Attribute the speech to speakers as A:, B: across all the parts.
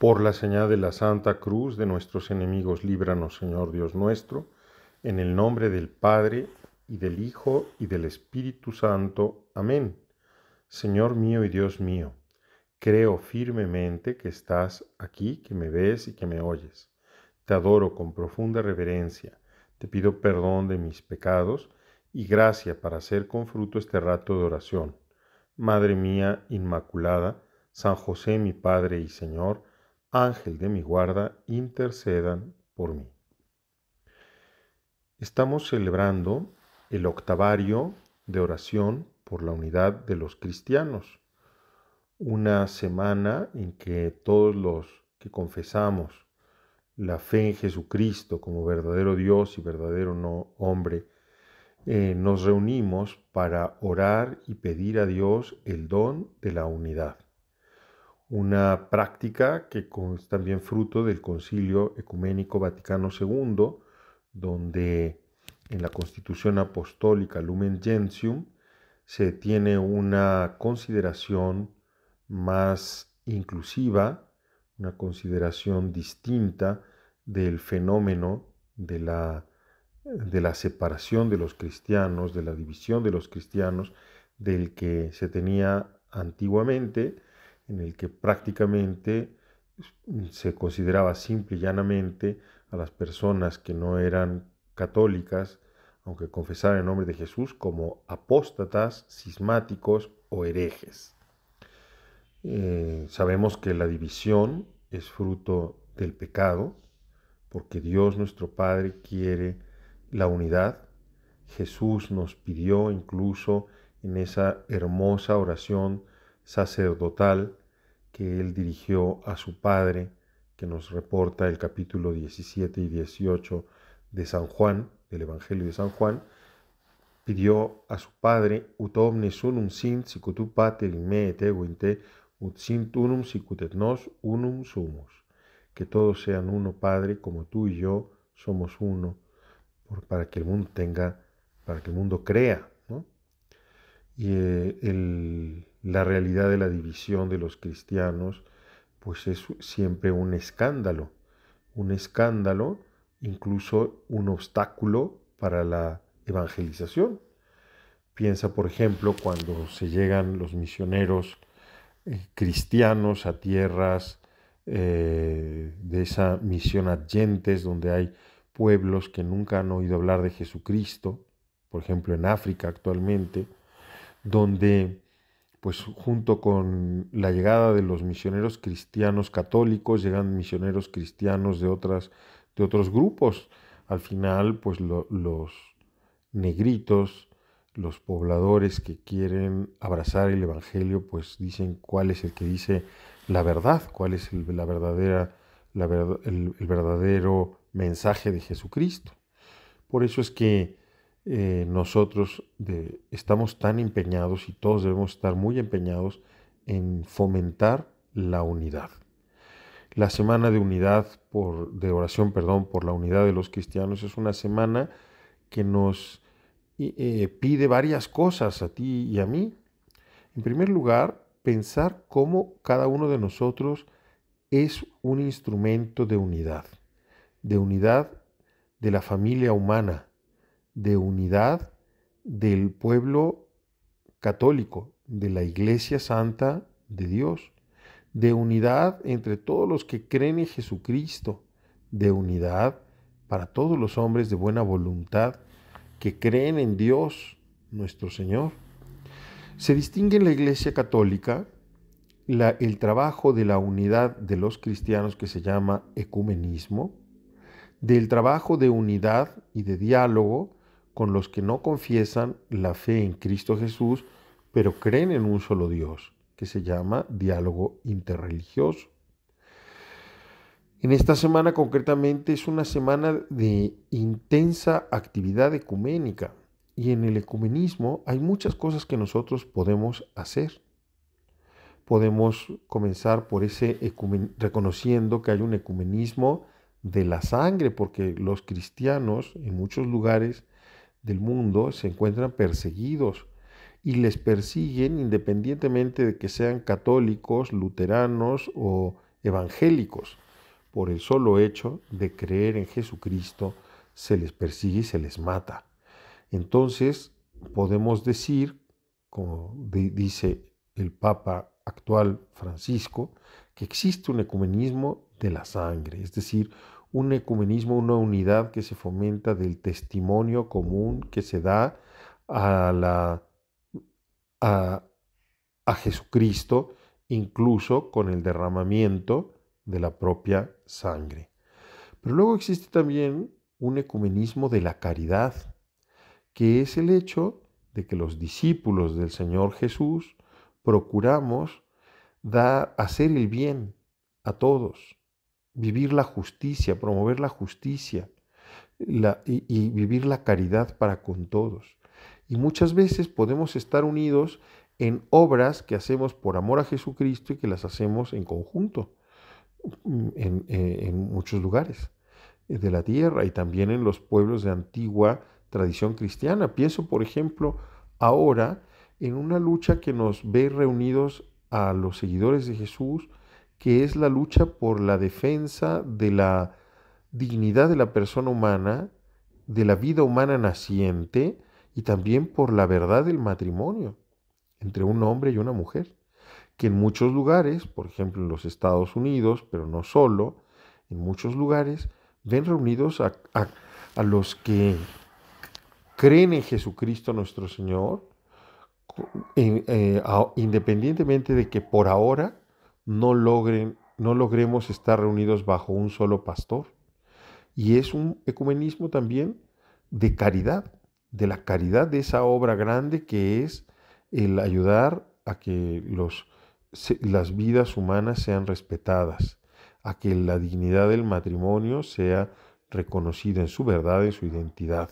A: Por la señal de la Santa Cruz de nuestros enemigos, líbranos, Señor Dios nuestro, en el nombre del Padre, y del Hijo, y del Espíritu Santo. Amén. Señor mío y Dios mío, creo firmemente que estás aquí, que me ves y que me oyes. Te adoro con profunda reverencia, te pido perdón de mis pecados y gracia para hacer con fruto este rato de oración. Madre mía Inmaculada, San José mi Padre y Señor, Ángel de mi guarda, intercedan por mí. Estamos celebrando el octavario de oración por la unidad de los cristianos, una semana en que todos los que confesamos la fe en Jesucristo como verdadero Dios y verdadero hombre, eh, nos reunimos para orar y pedir a Dios el don de la unidad una práctica que es también fruto del Concilio Ecuménico Vaticano II, donde en la Constitución Apostólica Lumen Gentium se tiene una consideración más inclusiva, una consideración distinta del fenómeno de la, de la separación de los cristianos, de la división de los cristianos, del que se tenía antiguamente, en el que prácticamente mm, se consideraba simple y llanamente a las personas que no eran católicas, aunque confesaran el nombre de Jesús, como apóstatas, cismáticos o herejes. Eh, sabemos que la división es fruto del pecado, porque Dios nuestro Padre quiere la unidad. Jesús nos pidió incluso en esa hermosa oración sacerdotal que él dirigió a su padre, que nos reporta el capítulo 17 y 18 de San Juan, del Evangelio de San Juan, pidió a su padre, ut omnes unum sint ut sint unum nos unum sumus. Que todos sean uno, Padre, como tú y yo somos uno, para que el mundo tenga, para que el mundo crea. ¿no? Y eh, el la realidad de la división de los cristianos, pues es siempre un escándalo, un escándalo, incluso un obstáculo para la evangelización. Piensa, por ejemplo, cuando se llegan los misioneros eh, cristianos a tierras eh, de esa misión adyentes, donde hay pueblos que nunca han oído hablar de Jesucristo, por ejemplo en África actualmente, donde pues junto con la llegada de los misioneros cristianos católicos, llegan misioneros cristianos de, otras, de otros grupos. Al final, pues los negritos, los pobladores que quieren abrazar el Evangelio, pues dicen cuál es el que dice la verdad, cuál es la verdadera, la, el verdadero mensaje de Jesucristo. Por eso es que eh, nosotros estamos tan empeñados y todos debemos estar muy empeñados en fomentar la unidad. La semana de unidad de oración, perdón, por la unidad de los cristianos es una semana que nos eh, pide varias cosas a ti y a mí. En primer lugar, pensar cómo cada uno de nosotros es un instrumento de unidad, de unidad de la familia humana, de unidad del pueblo católico, de la Iglesia Santa de Dios, de unidad entre todos los que creen en Jesucristo, de unidad para todos los hombres de buena voluntad que creen en Dios nuestro Señor. Se distingue en la Iglesia Católica el trabajo de la unidad de los cristianos que se llama ecumenismo, del trabajo de unidad y de diálogo con los que no confiesan la fe en Cristo Jesús, pero creen en un solo Dios, que se llama diálogo interreligioso. En esta semana concretamente es una semana de intensa actividad ecuménica y en el ecumenismo hay muchas cosas que nosotros podemos hacer. Podemos comenzar por ese reconociendo que hay un ecumenismo de la sangre, porque los cristianos en muchos lugares del mundo se encuentran perseguidos y les persiguen independientemente de que sean católicos, luteranos o evangélicos. Por el solo hecho de creer en Jesucristo se les persigue y se les mata. Entonces podemos decir, como dice el Papa actual Francisco, que existe un ecumenismo de la sangre, es decir, un ecumenismo, una unidad que se fomenta del testimonio común que se da a, la, a, Jesucristo, incluso con el derramamiento de la propia sangre. Pero luego existe también un ecumenismo de la caridad, que es el hecho de que los discípulos del Señor Jesús procuramos dar, hacer el bien a todos, vivir la justicia, promover la justicia y, vivir la caridad para con todos. Y muchas veces podemos estar unidos en obras que hacemos por amor a Jesucristo y que las hacemos en conjunto mm, eh, en, muchos lugares de la tierra y también en los pueblos de antigua tradición cristiana. Pienso, por ejemplo, ahora en una lucha que nos ve reunidos a los seguidores de Jesús que es la lucha por la defensa de la dignidad de la persona humana, de la vida humana naciente y también por la verdad del matrimonio entre un hombre y una mujer, que en muchos lugares, por ejemplo en los Estados Unidos, pero no solo, en muchos lugares ven reunidos a, los que creen en Jesucristo nuestro Señor, eh, eh, independientemente de que por ahora no, logren, no logremos estar reunidos bajo un solo pastor. Y es un ecumenismo también de caridad, de la caridad de esa obra grande que es el ayudar a que las vidas humanas sean respetadas, a que la dignidad del matrimonio sea reconocida en su verdad, en su identidad.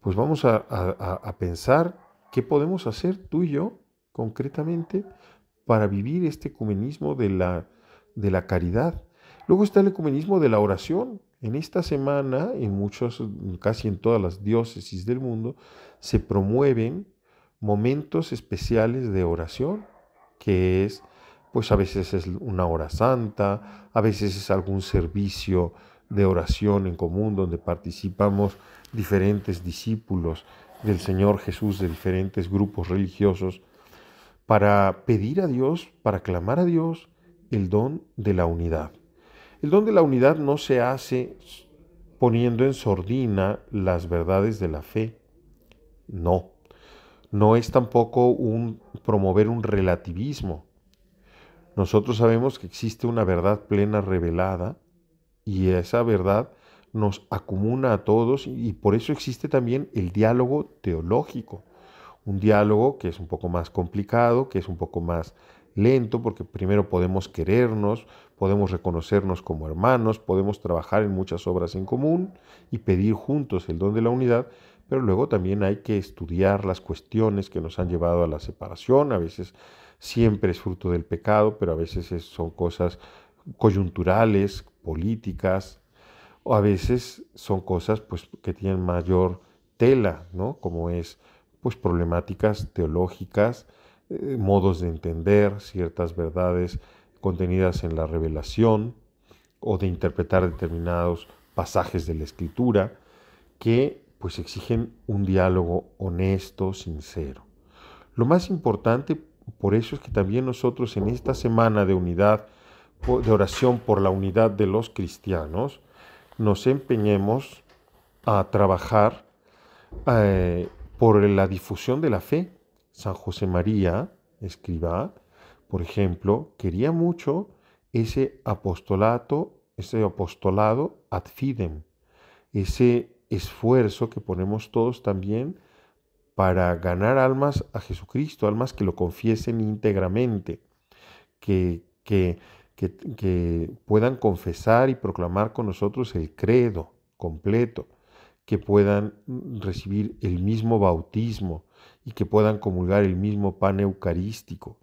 A: Pues vamos a pensar qué podemos hacer tú y yo concretamente para vivir este ecumenismo de la, de la caridad. Luego está el ecumenismo de la oración. En esta semana, en muchos, casi en todas las diócesis del mundo, se promueven momentos especiales de oración, que es, pues a veces es una hora santa, a veces es algún servicio de oración en común donde participamos diferentes discípulos del Señor Jesús de diferentes grupos religiosos para pedir a Dios, para clamar a Dios el don de la unidad. El don de la unidad no se hace poniendo en sordina las verdades de la fe. No. No es tampoco un promover un relativismo. Nosotros sabemos que existe una verdad plena revelada y esa verdad nos acumula a todos y por eso existe también el diálogo teológico un diálogo que es un poco más complicado, que es un poco más lento, porque primero podemos querernos, podemos reconocernos como hermanos, podemos trabajar en muchas obras en común y pedir juntos el don de la unidad, pero luego también hay que estudiar las cuestiones que nos han llevado a la separación, a veces siempre es fruto del pecado, pero a veces son cosas coyunturales, políticas, o a veces son cosas pues, que tienen mayor tela, ¿no? Como es pues problemáticas teológicas, eh, modos de entender ciertas verdades contenidas en la revelación o de interpretar determinados pasajes de la escritura que pues exigen un diálogo honesto, sincero. Lo más importante por eso es que también nosotros en esta semana de unidad, de oración por la unidad de los cristianos, nos empeñemos a trabajar eh, por la difusión de la fe, San José María, escriba, por ejemplo, quería mucho ese apostolato, ese apostolado ad fidem, ese esfuerzo que ponemos todos también para ganar almas a Jesucristo, almas que lo confiesen íntegramente, que, que puedan confesar y proclamar con nosotros el credo completo, que puedan recibir el mismo bautismo y que puedan comulgar el mismo pan eucarístico.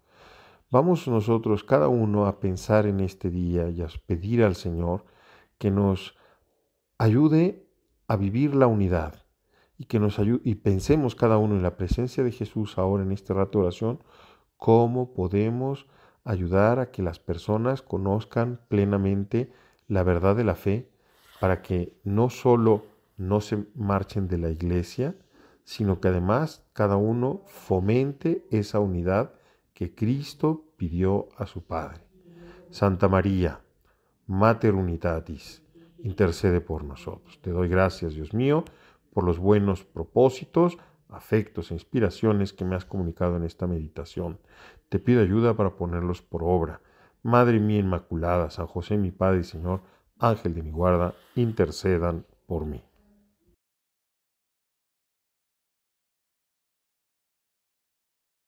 A: Vamos nosotros cada uno a pensar en este día y a pedir al Señor que nos ayude a vivir la unidad y que nos ayude y pensemos cada uno en la presencia de Jesús ahora en este rato de oración cómo podemos ayudar a que las personas conozcan plenamente la verdad de la fe para que no solo no se marchen de la iglesia, sino que además cada uno fomente esa unidad que Cristo pidió a su Padre. Santa María, Mater Unitatis, intercede por nosotros. Te doy gracias, Dios mío, por los buenos propósitos, afectos e inspiraciones que me has comunicado en esta meditación. Te pido ayuda para ponerlos por obra. Madre mía Inmaculada, San José mi Padre y Señor, Ángel de mi guarda, intercedan por mí.